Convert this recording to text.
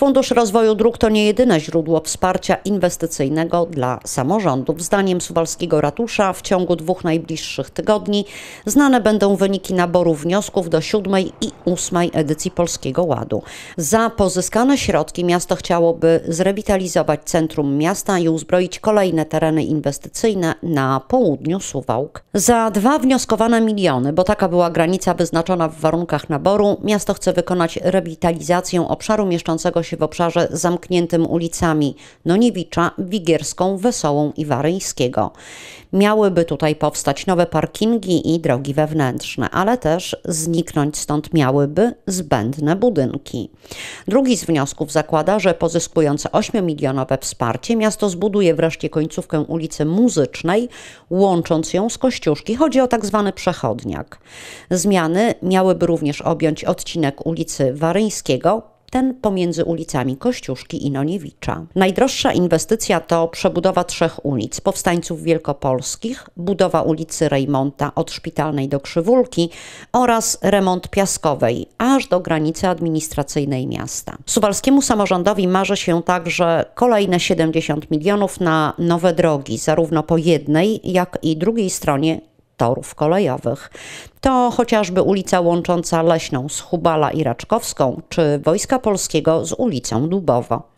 Fundusz Rozwoju Dróg to nie jedyne źródło wsparcia inwestycyjnego dla samorządów. Zdaniem Suwalskiego Ratusza w ciągu dwóch najbliższych tygodni znane będą wyniki naboru wniosków do siódmej i ósmej edycji Polskiego Ładu. Za pozyskane środki miasto chciałoby zrewitalizować centrum miasta i uzbroić kolejne tereny inwestycyjne na południu Suwałk. Za dwa wnioskowane miliony, bo taka była granica wyznaczona w warunkach naboru, miasto chce wykonać rewitalizację obszaru mieszczącego się się w obszarze zamkniętym ulicami Noniewicza, Wigierską, Wesołą i Waryńskiego. Miałyby tutaj powstać nowe parkingi i drogi wewnętrzne, ale też zniknąć stąd miałyby zbędne budynki. Drugi z wniosków zakłada, że pozyskując 8-milionowe wsparcie, miasto zbuduje wreszcie końcówkę ulicy Muzycznej, łącząc ją z Kościuszki. Chodzi o tak zwany przechodniak. Zmiany miałyby również objąć odcinek ulicy Waryńskiego, ten pomiędzy ulicami Kościuszki i Noniewicza. Najdroższa inwestycja to przebudowa trzech ulic Powstańców Wielkopolskich, budowa ulicy Rejmonta od Szpitalnej do Krzywulki oraz remont Piaskowej aż do granicy administracyjnej miasta. Suwalskiemu samorządowi marzy się także kolejne 70 milionów na nowe drogi, zarówno po jednej, jak i drugiej stronie torów kolejowych. To chociażby ulica łącząca Leśną z Hubala i Raczkowską, czy Wojska Polskiego z ulicą Dubowo.